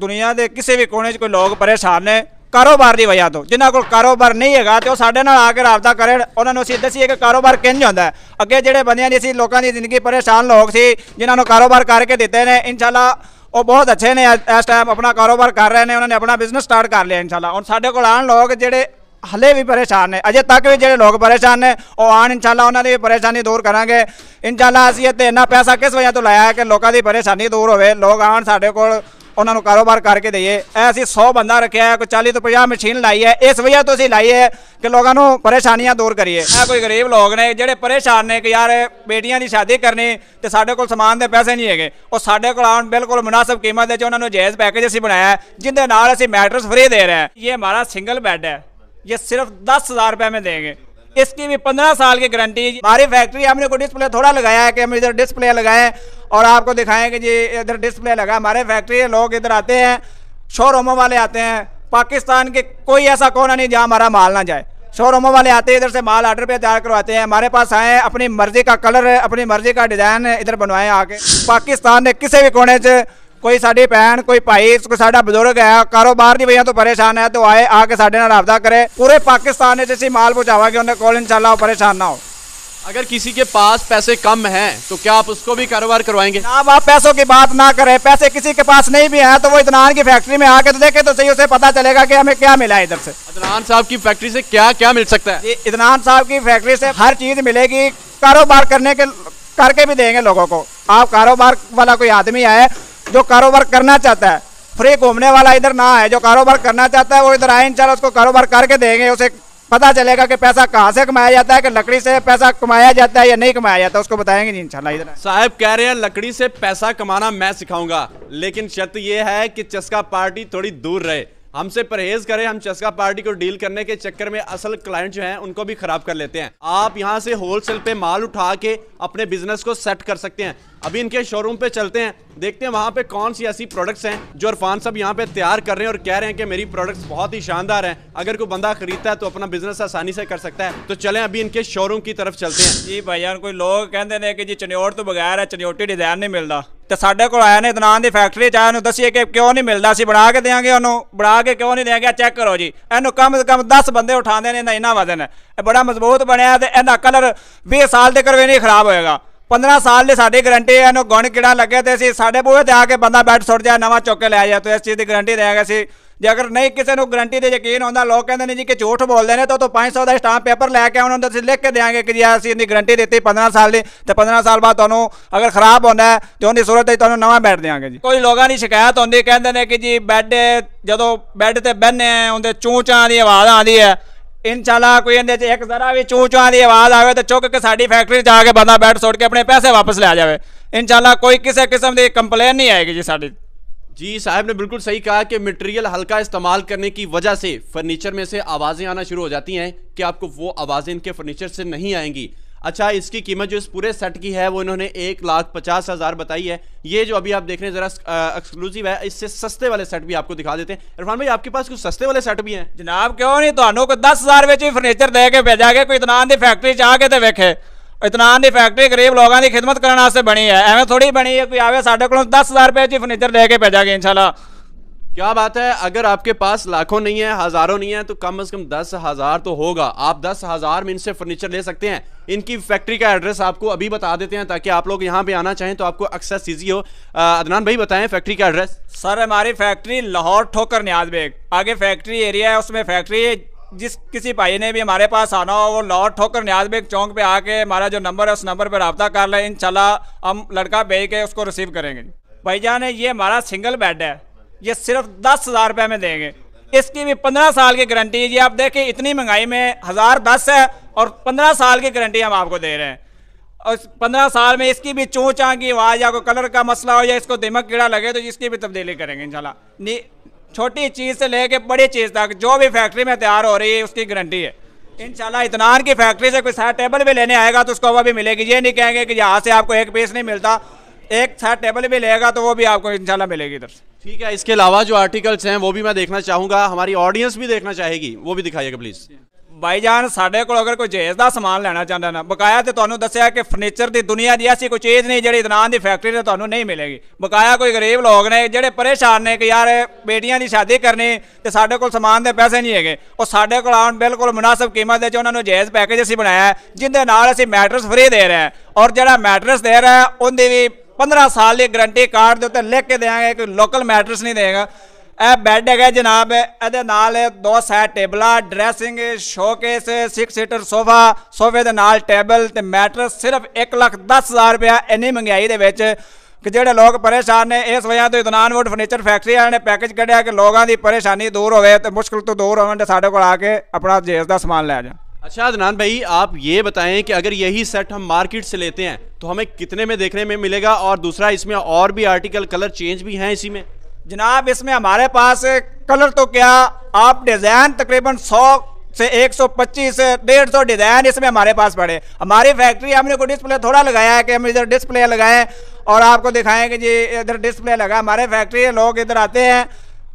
ਦੁਨੀਆ ਦੇ ਕਿਸੇ ਵੀ ਕੋਨੇ 'ਚ ਕੋਈ ਲੋਕ ਪਰੇਸ਼ਾਨ ਨੇ ਕਾਰੋਬਾਰ ਦੀ ਵਜ੍ਹਾ ਤੋਂ ਜਿਨ੍ਹਾਂ ਕੋਲ ਕਾਰੋਬਾਰ ਨਹੀਂ ਹੈਗਾ ਤੇ ਉਹ ਸਾਡੇ ਨਾਲ ਆ ਕੇ ਰਾਬਤਾ ਕਰਨ ਉਹਨਾਂ ਨੂੰ ਅਸੀਂ ਦੱਸੀਏ ਕਿ ਕਾਰੋਬਾਰ ਕਿੰਜ ਹੁੰਦਾ ਅੱਗੇ ਜਿਹੜੇ ਬੰਦਿਆਂ ਦੀ ਅਸੀਂ ਲੋਕਾਂ ਦੀ ਜ਼ਿੰਦਗੀ ਪਰੇਸ਼ਾਨ ਲੋਕ ਸੀ ਜਿਨ੍ਹਾਂ ਨੂੰ ਕਾਰੋਬਾਰ ਕਰਕੇ ਦਿੱਤੇ ਨੇ ਇਨਸ਼ਾਅੱਲਾ ਉਹ ਬਹੁਤ ਅੱਛੇ ਨੇ ਇਸ ਟਾਈਮ ਆਪਣਾ ਕਾਰੋਬਾਰ ਕਰ ਰਹੇ ਨੇ ਉਹਨਾਂ ਨੇ ਆਪਣਾ ਬਿਜ਼ਨਸ ਸਟਾਰਟ ਕਰ ਲਿਆ ਇਨਸ਼ਾਅੱਲਾ ਹੁਣ ਸਾਡੇ ਕੋਲ ਆਣ ਲੋਕ ਜਿਹੜੇ ਹਲੇ ਵੀ ਪਰੇਸ਼ਾਨ ਨੇ ਅਜੇ ਤੱਕ ਵੀ ਜਿਹੜੇ ਲੋਕ ਪਰੇਸ਼ਾਨ ਨੇ ਉਹ ਆਣ ਇਨਸ਼ਾਅੱਲਾ ਉਹਨਾਂ ਦੀ ਪਰੇਸ਼ਾਨੀ ਦੂਰ ਕਰਾਂਗੇ ਇਨਸ਼ਾਅੱਲਾ ਅਸੀਂ ਇੱਥੇ ਇੰਨਾ ਪੈਸਾ ਕਿਸ ਵਜ੍ਹਾ ਤੋਂ ਲਾਇਆ ਹੈ ਕਿ ਲੋਕਾਂ ਦੀ ਪਰੇਸ਼ਾਨੀ ਦੂਰ ਹੋਵੇ ਲੋਕ ਆਣ ਸਾਡੇ ਕੋਲ ਉਹਨਾਂ ਨੂੰ ਕਾਰੋਬਾਰ ਕਰਕੇ ਦਈਏ ਐ ਅਸੀਂ 100 ਬੰਦਾ ਰੱਖਿਆ ਹੈ ਕੋਈ 40 ਤੋਂ 50 ਮਸ਼ੀਨ ਲਾਈ ਹੈ ਇਸ ਵਜ੍ਹਾ ਤੋਂ ਅਸੀਂ ਲਾਈ ਹੈ ਕਿ ਲੋਕਾਂ ਨੂੰ ਪਰੇਸ਼ਾਨੀਆਂ ਦੂਰ ਕਰੀਏ ਐ ਕੋਈ ਗਰੀਬ ਲੋਕ ਨੇ ਜਿਹੜੇ ਪਰੇਸ਼ਾਨ ਨੇ ਕਿ ਯਾਰ ਬੇਟੀਆਂ ਦੀ ਸ਼ਾਦੀ ਕਰਨੀ ਤੇ ਸਾਡੇ ਕੋਲ ਸਮਾਨ ਦੇ ਪੈਸੇ ਨਹੀਂ ਹੈਗੇ ਉਹ ਸਾਡੇ ਕੋਲ ਆਉਣ ਬਿਲਕੁਲ ਮੁਨਾਸਬ ਕੀਮਤ ਦੇ ਚ ਉਹਨਾਂ ਨੂੰ ਜਾਇਜ਼ ਪੈਕੇਜ ਅਸੀਂ ਬਣਾਇਆ ਜਿੰਦੇ ਨਾਲ ਅਸੀਂ ਮੈਟਰਸ ਫ੍ਰੀ ਦੇ ਰਹੇ ਹਾਂ ਇਹ ਹਮਾਰਾ ਸਿੰਗਲ ਬੈੱਡ ਹੈ ਇਹ ਸਿਰਫ 10000 ਰੁਪਏ रुपये ਦੇਗੇ इसकी भी पंद्रह साल की गारंटी हमारी फैक्ट्री हमने को डिस्प्ले थोड़ा लगाया है कि हम इधर डिस्प्ले लगाए और आपको दिखाएं कि जी इधर डिस्प्ले लगा हमारे फैक्ट्री के लोग इधर आते हैं शोरूमों वाले आते हैं पाकिस्तान के कोई ऐसा कोना नहीं जहाँ हमारा माल ना जाए शोरूमों वाले आते हैं इधर से माल ऑर्डर पे तैयार करवाते हैं हमारे पास आए अपनी मर्जी का कलर अपनी मर्जी का डिज़ाइन इधर बनवाए आके पाकिस्तान ने किसी भी कोने से कोई साड़ी भैन कोई भाई कोई सा बजुर्ग है कारोबार की वजह तो परेशान है तो आए आके ਕੇ करे पूरे पाकिस्तान में माल पहुँचावे उन्हें कॉल इंशाल्लाह परेशान ना हो अगर किसी के पास पैसे कम हैं तो क्या आप उसको भी कारोबार करवाएंगे आप आप पैसों की बात ना करें पैसे किसी के पास नहीं भी हैं तो वो इतनान की फैक्ट्री में आके तो देखे तो सही उसे पता चलेगा कि हमें क्या मिला है इधर से इतनान साहब की फैक्ट्री से क्या क्या मिल सकता है इतनान साहब की फैक्ट्री से हर चीज मिलेगी कारोबार करने के करके भी देंगे लोगों को आप कारोबार वाला कोई आदमी आए जो कारोबार करना चाहता है फ्री घूमने वाला इधर ना है जो कारोबार करना चाहता है वो इधर आए इंशाल्लाह उसको कारोबार करके देंगे उसे पता चलेगा कि पैसा कहाँ से कमाया जाता है कि लकड़ी से पैसा कमाया जाता है या नहीं कमाया जाता है उसको बताएंगे जी इंशाल्लाह इधर साहब कह रहे हैं लकड़ी से पैसा कमाना मैं सिखाऊंगा लेकिन शर्त यह है कि चस्का पार्टी थोड़ी दूर रहे हमसे परहेज करें हम चस्का पार्टी को डील करने के चक्कर में असल क्लाइंट जो हैं उनको भी खराब कर लेते हैं आप यहाँ से होलसेल पे माल उठा के अपने बिजनेस को सेट कर सकते हैं अभी इनके शोरूम पे चलते हैं देखते हैं वहाँ पे कौन सी ऐसी प्रोडक्ट्स हैं जो अरफान साहब यहाँ पे तैयार कर रहे हैं और कह रहे हैं कि मेरी प्रोडक्ट्स बहुत ही शानदार हैं अगर कोई बंदा खरीदता है तो अपना बिजनेस आसानी से कर सकता है तो चलें अभी इनके शोरूम की तरफ चलते हैं जी भाई यार कोई लोग कहते हैं कि जी चनोट तो बगैर है चनोटी डिजाइन नहीं मिलता तो साढ़े को आया ਨੇ ਇਤਨਾਨ ਦੀ ਫੈਕਟਰੀ ਚ ਆਇਆ कि क्यों नहीं मिलता ਨਹੀਂ ਮਿਲਦਾ के देंगे उन्होंने ਦੇਾਂਗੇ के क्यों नहीं देंगे ਨਹੀਂ करो जी एनू कम ਇਹਨੂੰ कम दस ਕਮ उठाते हैं इन्हें इन्ना वजन है बड़ा मजबूत बनया तो इन्हें कलर भी साल तक भी नहीं खराब होएगा 15 ਸਾਲ ਦੇ ਸਾਡੇ ਗਾਰੰਟੀ ਹੈ ਇਹਨੂੰ ਗੁਣ ਕਿਹੜਾ ਲੱਗਿਆ ਤੇ ਅਸੀਂ ਸਾਡੇ ਬੂਹੇ ਤੇ ਆ ਕੇ ਬੰਦਾ ਬੈਠ ਸੁੱਟ ਜਾ ਨਵਾਂ ਚੁੱਕ ਕੇ ਲੈ ਜਾ ਤੇ ਇਸ ਚੀਜ਼ ਦੀ ਗਾਰੰਟੀ ਆਗੇ ਸੀ ਜੇ ਅਗਰ ਨਹੀਂ ਕਿਸੇ ਨੂੰ ਗਾਰੰਟੀ ਤੇ ਯਕੀਨ ਆਉਂਦਾ ਲੋਕ ਕਹਿੰਦੇ ਨੇ ਜੀ ਕਿ ਝੂਠ ਬੋਲਦੇ ਨੇ ਤਾਂ ਤੋ 500 ਦਾ ਸਟਾਂਪ ਪੇਪਰ ਲੈ ਕੇ ਉਹਨਾਂ ਹੁੰਦਾ ਅਸੀਂ ਲਿਖ ਕੇ ਦੇਾਂਗੇ ਕਿ ਜੀ ਅਸੀਂ ਇਹਦੀ ਗਾਰੰਟੀ ਦਿੱਤੀ 15 ਸਾਲ ਦੀ ਤੇ 15 ਸਾਲ ਬਾਅਦ ਤੁਹਾਨੂੰ ਅਗਰ ਖਰਾਬ ਹੁੰਦਾ ਹੈ ਤੇ ਉਹਦੀ ਸੂਰਤ ਤੇ ਤੁਹਾਨੂੰ ਨਵਾਂ ਬੈੱਡ ਦੇਾਂਗੇ ਜੀ ਕੋਈ ਲੋਕਾਂ ਦੀ ਸ਼ਿਕਾਇਤ ਹੁੰਦੀ ਕਹਿੰਦੇ ਨੇ ਕਿ ਜੀ ਬੈੱਡ ਜਦੋਂ ਬੈੱਡ ਤੇ ਬੈੰਨੇ ਆ ਉਹਦੇ ਚੂਚਾਂ ਦੀ ਆਵਾਜ਼ ਆਉਂਦੀ ਹੈ इन कोई ਕੋਈ एक जरा भी चू चुआ की आवाज ਆਵਾਜ਼ तो चुक के साथ फैक्ट्री जाके बंदा ਆ ਕੇ के अपने पैसे वापस ਆਪਣੇ जाए ਵਾਪਸ कोई किसी किस्म की कंप्लेन नहीं आएगी जी साड़ी जी साहब ने बिल्कुल सही कहा कि मटेरियल हल्का इस्तेमाल करने की वजह से फर्नीचर में से आवाज़ें आना शुरू हो जाती हैं कि आपको वो आवाज़ें इनके फर्नीचर से नहीं आएंगी अच्छा इसकी कीमत जो इस पूरे सेट की है वो इन्होंने एक लाख पचास हज़ार बताई है ये जो अभी आप देख रहे हैं ज़रा एक्सक्लूसिव है इससे सस्ते वाले सेट भी आपको दिखा देते हैं इरफान भाई आपके पास कुछ सस्ते वाले सेट भी हैं जनाब क्यों नहीं तो दस हज़ार ਵਿੱਚ ही फर्नीचर दे के भेजा गया कोई इतना फैक्ट्री ਫੈਕਟਰੀ ਚ ਆ ਕੇ ਤੇ ਵੇਖੇ ਇਤਨਾਨ ਦੀ ਫੈਕਟਰੀ ਗਰੀਬ बनी है एवं थोड़ी बनी है कोई आवे ਥੋੜੀ ਬਣੀ ਹੈ ਕੋਈ ਆਵੇ ਸਾਡੇ ਕੋਲੋਂ 10000 ਰੁਪਏ इनशाला क्या बात है अगर आपके पास लाखों नहीं है हजारों नहीं है तो कम से कम दस हजार तो होगा आप दस हजार में इनसे फर्नीचर ले सकते हैं इनकी फैक्ट्री का एड्रेस आपको अभी बता देते हैं ताकि आप लोग यहाँ पे आना चाहें तो आपको एक्सेस इजी हो अदनान भाई बताएं फैक्ट्री का एड्रेस सर हमारी फैक्ट्री लाहौर ठोकर न्याज बेग आगे फैक्ट्री एरिया है उसमें फैक्ट्री जिस किसी भाई ने भी हमारे पास आना हो वो लाहौर ठोकर न्याज बेग चौंक पे आके हमारा जो नंबर है उस नंबर पर रबता कर लें इन हम लड़का भेज के उसको रिसीव करेंगे भाईजान ये हमारा सिंगल बेड है ये सिर्फ दस हज़ार रुपये में देंगे इसकी भी पंद्रह साल की गारंटी है जी आप देखें इतनी महंगाई में हज़ार दस है और पंद्रह साल की गारंटी हम आपको दे रहे हैं और पंद्रह साल में इसकी भी चों चाँ की आवाज़ या कोई कलर का मसला हो या इसको दिमक कीड़ा लगे तो इसकी भी तब्दीली करेंगे इंशाल्लाह छोटी चीज़ से लेके बड़ी चीज़ तक जो भी फैक्ट्री में तैयार हो रही है उसकी गारंटी है इंशाल्लाह इतनान की फैक्ट्री से कोई सारा टेबल भी लेने आएगा तो उसको वह भी मिलेगी ये नहीं कहेंगे कि यहाँ से आपको एक पीस नहीं मिलता एक साथ टेबल भी लेगा तो वो भी आपको इंशाल्लाह मिलेगी इधर से ठीक है इसके अलावा जो आर्टिकल्स हैं वो भी मैं देखना चाहूँगा हमारी ऑडियंस भी देखना चाहेगी वो भी ਦਿਖਾਈਏਗਾ ਪਲੀਜ਼ ਬਾਈਜਾਨ ਸਾਡੇ ਕੋਲ ਅਗਰ ਕੋਈ ਜੇਜ਼ ਦਾ ਸਮਾਨ ਲੈਣਾ ਚਾਹੁੰਦਾ ਨਾ ਬਕਾਇਆ ਤੇ ਤੁਹਾਨੂੰ ਦੱਸਿਆ ਕਿ ਫਰਨੀਚਰ ਦੀ ਦੁਨੀਆ ਦੀ ਐਸੀ ਕੋਈ ਚੀਜ਼ ਨਹੀਂ ਜਿਹੜੀ ਇਦਨਾਨ ਦੀ ਫੈਕਟਰੀ ਤੇ ਤੁਹਾਨੂੰ ਨਹੀਂ ਮਿਲੇਗੀ ਬਕਾਇਆ ਕੋਈ ਗਰੀਬ ਲੋਕ ਨੇ ਜਿਹੜੇ ਪਰੇਸ਼ਾਨ ਨੇ ਕਿ ਯਾਰ ਬੇਟੀਆਂ ਦੀ ਸ਼ਾਦੀ ਕਰਨੀ ਤੇ ਸਾਡੇ ਕੋਲ ਸਮਾਨ ਦੇ ਪੈਸੇ ਨਹੀਂ ਹੈਗੇ ਉਹ ਸਾਡੇ ਕੋਲ ਆਉਣ ਬਿਲਕੁਲ ਮੁਨਾਸਬ ਕੀਮਤ ਦੇ ਚ ਉਹਨਾਂ ਨੂੰ ਜੇਜ਼ ਪੈਕੇਜ ਅਸੀਂ ਬਣਾਇਆ ਜਿੰਦੇ ਨਾਲ ਅਸੀਂ ਮੈਟਰਸ ਫ੍ਰੀ ਦੇ ਰਹੇ ਹਾਂ ਔਰ ਜਿਹੜਾ ਮੈਟਰਸ ਦੇ ਰਿਹਾ ਉਹਦੀ ਵੀ 15 ਸਾਲ ਦੀ ਗਰੰਟੀ ਕਾਰਡ ਦੇ ਉੱਤੇ ਲਿਖ ਕੇ ਦੇਵਾਂਗੇ ਕਿ ਲੋਕਲ ਮੈਟਰਸ ਨਹੀਂ ਦੇਗਾ ਇਹ ਬੈੱਡ ਹੈਗਾ ਜਨਾਬ ਇਹਦੇ ਨਾਲ ਦੋ ਸੈਟ ਟੇਬਲਾ ਡਰੈਸਿੰਗ ਸ਼ੋਕੇਸ 6 ਸੀਟਰ ਸੋਫਾ ਸੋਫੇ ਦੇ ਨਾਲ ਟੇਬਲ ਤੇ ਮੈਟਰਸ ਸਿਰਫ 110000 ਰੁਪਿਆ ਇੰਨੀ ਮਹਿੰਗਾਈ ਦੇ ਵਿੱਚ ਕਿ ਜਿਹੜੇ ਲੋਕ ਪਰੇਸ਼ਾਨ ਨੇ ਇਸ ਵਜ੍ਹਾ ਤੋਂ ਇਦਨਾਨ ਵੁੱਡ ਫਰਨੀਚਰ ਫੈਕਟਰੀ ਵਾਲਿਆਂ ਨੇ ਪੈਕੇਜ ਕੱਢਿਆ ਕਿ ਲੋਕਾਂ ਦੀ ਪਰੇਸ਼ਾਨੀ ਦੂਰ ਹੋਵੇ ਤੇ ਮੁਸ਼ਕਲ ਤੋਂ ਦੂਰ ਹੋਣ ਤੇ ਸਾਡੇ ਕੋਲ ਆ ਕੇ ਆਪਣਾ ਜੇਸ ਦਾ ਸਮਾਨ ਲੈ ਜਾਣ अच्छा अदनान भाई आप ये बताएं कि अगर यही सेट हम मार्केट से लेते हैं तो हमें कितने में देखने में मिलेगा और दूसरा इसमें और भी आर्टिकल कलर चेंज भी हैं इसी में जनाब इसमें हमारे पास कलर तो क्या आप डिज़ाइन तकरीबन सौ से 125 डेढ़ सौ डिज़ाइन इसमें हमारे पास पड़े हमारी फैक्ट्री हमने को डिस्प्ले थोड़ा लगाया है कि हम इधर डिस्प्ले लगाएं और आपको दिखाएं कि जी इधर डिस्प्ले लगा हमारे फैक्ट्री लोग इधर आते हैं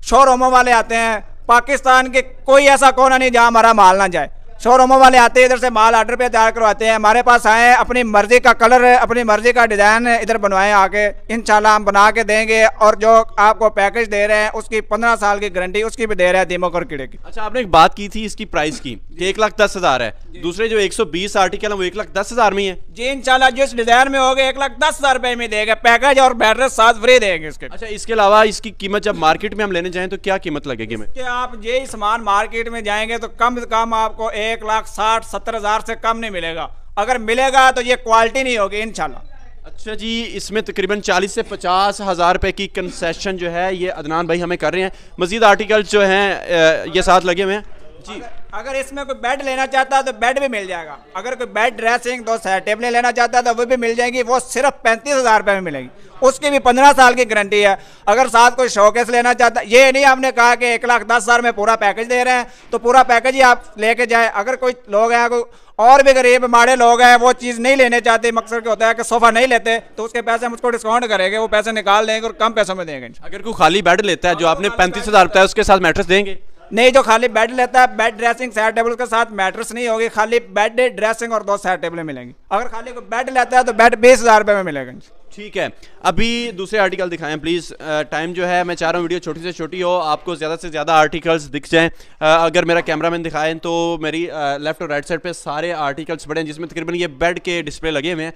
शोरूमों वाले आते हैं पाकिस्तान के कोई ऐसा कोना नहीं जहाँ हमारा माल ना जाए शोरूमों वाले आते हैं इधर से माल आर्डर पे तैयार करवाते हैं हमारे पास आए अपनी मर्जी का कलर अपनी मर्जी का डिज़ाइन इधर बनवाएं आके इन हम बना के देंगे और जो आपको पैकेज दे रहे हैं उसकी पंद्रह साल की गारंटी उसकी भी दे रहे हैं दीमक और कीड़े की अच्छा आपने एक बात की थी इसकी प्राइस की एक लाख दस हज़ार है दूसरे जो एक सौ बीस आर्टिकल है वो एक लाख दस हज़ार में है जी इनशाला जिस डिज़ाइन में हो गए एक लाख दस हज़ार रुपये में देगा पैकेज और बैटरी साथ फ्री देंगे इसके अच्छा इसके अलावा इसकी कीमत जब मार्केट में हम लेने जाए तो क्या कीमत लगेगी आप ये सामान मार्केट में जाएंगे तो कम से कम आपको एक एक लाख साठ सत्तर हज़ार से कम नहीं मिलेगा अगर मिलेगा तो ये क्वालिटी नहीं होगी इनशाला अच्छा जी इसमें तकरीबन 40 से पचास हज़ार रुपये की कंसेशन जो है ये अदनान भाई हमें कर रहे हैं मज़ीद आर्टिकल जो हैं ये साथ लगे हुए हैं जी अगर इसमें कोई बेड लेना चाहता है तो बेड भी मिल जाएगा अगर कोई बेड ड्रेसिंग दो टेबलें लेना चाहता है तो वो भी मिल जाएंगी वो सिर्फ पैंतीस हज़ार रुपये में मिलेंगी उसकी भी पंद्रह साल की गारंटी है अगर साथ कोई शोकेस लेना चाहता ये नहीं हमने कहा कि एक लाख दस हज़ार में पूरा पैकेज दे रहे हैं तो पूरा पैकेज ही आप लेके जाए अगर कोई लोग हैं कोई और भी गरीब माड़े लोग हैं वो चीज़ नहीं लेने चाहते मकसद क्या होता है कि सोफ़ा नहीं लेते तो उसके पैसे हम उसको डिस्काउंट करेंगे वो पैसे निकाल देंगे और कम पैसों में देंगे अगर कोई खाली बेड लेता है जो आपने हाँ, पैंतीस हज़ार उसके साथ मैट्रेस देंगे नहीं जो खाली बेड लेता है बेड ड्रेसिंग सेट टेबल के साथ मैट्रेस नहीं होगी खाली बेड ड्रेसिंग और दो सेट टेबलें मिलेंगी अगर खाली कोई बेड लेता है तो बेड बीस हज़ार रुपये में मिलेगा ठीक है अभी दूसरे आर्टिकल दिखाएं प्लीज़ टाइम जो है मैं चाह रहा हूँ वीडियो छोटी से छोटी हो आपको ज़्यादा से ज़्यादा आर्टिकल्स दिख जाएं आ, अगर मेरा कैमरामैन दिखाएं तो मेरी आ, लेफ्ट और राइट साइड पे सारे आर्टिकल्स पड़े हैं जिसमें तकरीबन ये बेड के डिस्प्ले लगे हुए हैं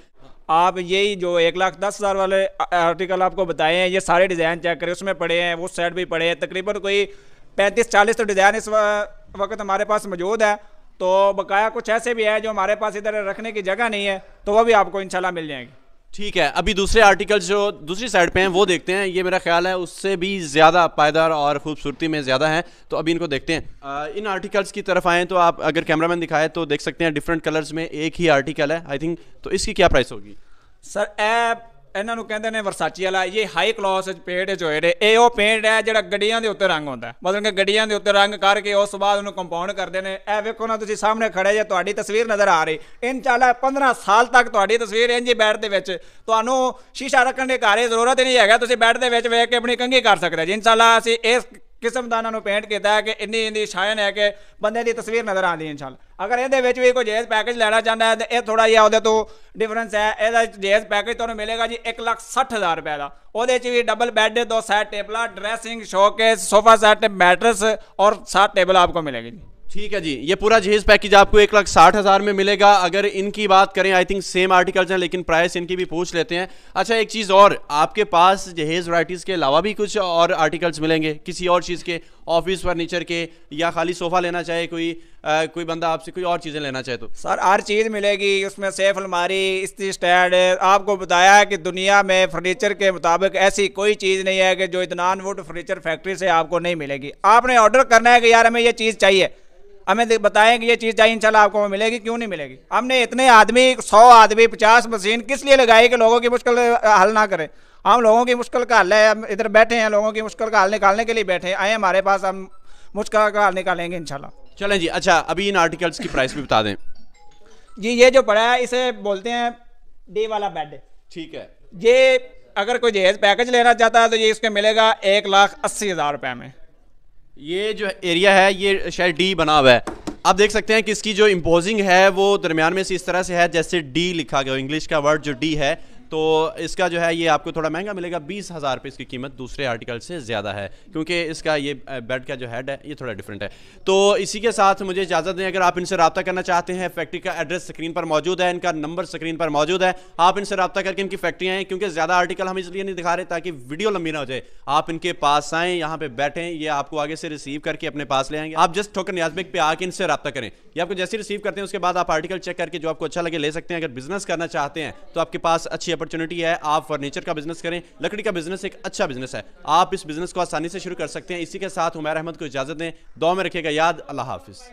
आप यही जो एक लाख दस हज़ार वाले आर्टिकल आपको बताए हैं ये सारे डिज़ाइन चेक करें उसमें पड़े हैं वो सेट भी पड़े हैं तकरीबन कोई पैंतीस चालीस तो डिज़ाइन इस वक्त हमारे पास मौजूद है तो बकाया कुछ ऐसे भी है जो हमारे पास इधर रखने की जगह नहीं है तो वह भी आपको इनशाला मिल जाएंगे ठीक है अभी दूसरे आर्टिकल जो दूसरी साइड पे हैं वो देखते हैं ये मेरा ख्याल है उससे भी ज़्यादा पायदार और खूबसूरती में ज़्यादा है तो अभी इनको देखते हैं आ, इन आर्टिकल्स की तरफ आएँ तो आप अगर कैमरामैन दिखाए तो देख सकते हैं डिफरेंट कलर्स में एक ही आर्टिकल है आई थिंक तो इसकी क्या प्राइस होगी सर ऐप ਇਹਨਾਂ ਨੂੰ ਕਹਿੰਦੇ ਨੇ ਵਰਸਾਚੀ ਵਾਲਾ ਇਹ ਹਾਈ ਕਲਾਸ ਪੇਂਟ ਜੋ ਹੈ ਇਹ ਉਹ ਪੇਂਟ ਹੈ ਜਿਹੜਾ ਗੱਡੀਆਂ ਦੇ ਉੱਤੇ ਰੰਗ ਹੁੰਦਾ ਮਤਲਬ ਕਿ ਗੱਡੀਆਂ ਦੇ ਉੱਤੇ ਰੰਗ ਕਰਕੇ ਉਸ ਬਾਅਦ ਉਹਨੂੰ ਕੰਪਾਊਂਡ ਕਰਦੇ ਨੇ ਇਹ ਵੇਖੋ ਨਾ ਤੁਸੀਂ ਸਾਹਮਣੇ ਖੜੇ ਜੇ ਤੁਹਾਡੀ ਤਸਵੀਰ ਨਜ਼ਰ ਆ ਰਹੀ ਇਨਸ਼ਾਅੱਲਾ 15 ਸਾਲ ਤੱਕ ਤੁਹਾਡੀ ਤਸਵੀਰ ਇੰਜ ਹੀ ਦੇ ਵਿੱਚ ਤੁਹਾਨੂੰ ਸ਼ੀਸ਼ਾ ਰੱਖਣ ਦੇ ਘਾਰੇ ਜ਼ਰੂਰਤ ਨਹੀਂ ਹੈਗਾ ਤੁਸੀਂ ਬੈਠ ਦੇ ਵਿੱਚ ਵੇਖ ਕੇ ਆਪਣੀ ਕੰਗੀ ਕਰ ਸਕਦੇ ਜੀ ਇਨਸ਼ਾਅੱਲਾ ਅਸੀਂ ਇਸ ਕਿਸਮ ਦਾ ਉਹਨਾਂ ਨੂੰ ਪੇਂਟ ਕੀਤਾ ਹੈ ਕਿ ਇੰਨੀ ਇੰਨੀ ਸ਼ਾਇਨ ਹੈ ਕਿ ਬੰਦੇ ਦੀ ਤਸਵੀਰ ਨਜ਼ਰ ਆਉਂਦੀ ਹੈ ਇਨਸ਼ਾਅੱਲਾ ਅਗਰ ਇਹਦੇ ਵਿੱਚ ਵੀ ਕੋਈ ਜੇਜ਼ ਪੈਕੇਜ ਲੈਣਾ ਚਾਹੁੰਦਾ ਹੈ ਤੇ ਇਹ ਥੋੜਾ ਜਿਹਾ ਉਹਦੇ ਤੋਂ ਡਿਫਰੈਂਸ ਹੈ ਇਹਦਾ ਜੇਜ਼ ਪੈਕੇਜ ਤੁਹਾਨੂੰ ਮਿਲੇਗਾ ਜੀ 160000 ਰੁਪਏ ਦਾ ਉਹਦੇ 'ਚ ਵੀ ਡਬਲ ਬੈੱਡ ਦੋ ਸੈੱਟ ਟੇਬਲਾ dressing showcase sofa set mattress ਔਰ ਸਾਤ ਟੇਬਲ ਆਪਕੋ ਮਿਲੇਗੀ ਜੀ ठीक है जी ये पूरा जहेज पैकेज आपको एक लाख साठ हज़ार में मिलेगा अगर इनकी बात करें आई थिंक सेम आर्टिकल्स हैं लेकिन प्राइस इनकी भी पूछ लेते हैं अच्छा एक चीज़ और आपके पास जहेज वराइटीज़ के अलावा भी कुछ और आर्टिकल्स मिलेंगे किसी और चीज़ के ऑफिस फर्नीचर के या खाली सोफ़ा लेना चाहे कोई आ, कोई बंदा आपसे कोई और चीज़ें लेना चाहे तो सर हर चीज़ मिलेगी उसमें सेफ अलमारी इसी स्टैंड आपको बताया कि दुनिया में फर्नीचर के मुताबिक ऐसी कोई चीज़ नहीं है कि जो इतनान वुड फर्नीचर फैक्ट्री से आपको नहीं मिलेगी आपने ऑर्डर करना है कि यार हमें ये चीज़ चाहिए हमें बताएं कि ये चीज़ चाहिए इंशाल्लाह आपको मिलेगी क्यों नहीं मिलेगी हमने इतने आदमी सौ आदमी पचास मशीन किस लिए लगाई कि लोगों की मुश्किल हल ना करें हम लोगों की मुश्किल का हल है हम इधर बैठे हैं लोगों की मुश्किल का हल निकालने के लिए बैठे हैं आए हमारे पास हम मुश्किल का हल निकालेंगे इनशाला चलें जी अच्छा अभी इन आर्टिकल्स की प्राइस भी बता दें जी ये जो पड़ा है इसे बोलते हैं डे वाला बेड ठीक है ये अगर कोई जहेज पैकेज लेना चाहता है तो ये इसके मिलेगा एक लाख अस्सी हज़ार रुपये में ये जो एरिया है ये शायद डी बना हुआ है आप देख सकते हैं कि इसकी जो इम्पोजिंग है वो दरमियान में से इस तरह से है जैसे डी लिखा गया इंग्लिश का वर्ड जो डी है तो इसका जो है ये आपको थोड़ा महंगा मिलेगा बीस हज़ार रुपये इसकी कीमत दूसरे आर्टिकल से ज़्यादा है क्योंकि इसका ये बेड का जो हैड है ये थोड़ा डिफरेंट है तो इसी के साथ मुझे इजाज़त दें अगर आप इनसे रबता करना चाहते हैं फैक्ट्री का एड्रेस स्क्रीन पर मौजूद है इनका नंबर स्क्रीन पर मौजूद है आप इनसे रबता करके इनकी फैक्ट्री आएँ क्योंकि ज़्यादा आर्टिकल हम इसलिए नहीं दिखा रहे ताकि वीडियो लंबी ना हो जाए आप इनके पास आएँ यहाँ पर बैठें ये आपको आगे से रिसीव करके अपने पास ले आएंगे आप जस्ट ठोकर न्याजबिक पे आके इनसे रबा करें ये आपको जैसे रिसीव करते हैं उसके बाद आप आर्टिकल चेक करके जो आपको अच्छा लगे ले सकते हैं अगर बिजनेस करना चाहते हैं तो आपके पास अच्छी अपॉर्चुनिटी है आप फर्नीचर का बिजनेस करें लकड़ी का बिजनेस एक अच्छा बिजनेस है आप इस बिजनेस को आसानी से शुरू कर सकते हैं इसी के साथ हुमैर अहमद को इजाजत दें दो में रखिएगा याद अल्लाह हाफिज़